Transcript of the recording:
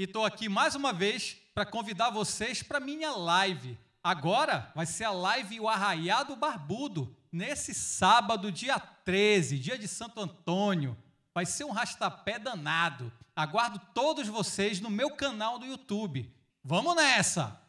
e estou aqui mais uma vez para convidar vocês para minha live. Agora vai ser a live O Arraiado Barbudo, nesse sábado, dia 13, dia de Santo Antônio. Vai ser um rastapé danado. Aguardo todos vocês no meu canal do YouTube. Vamos nessa!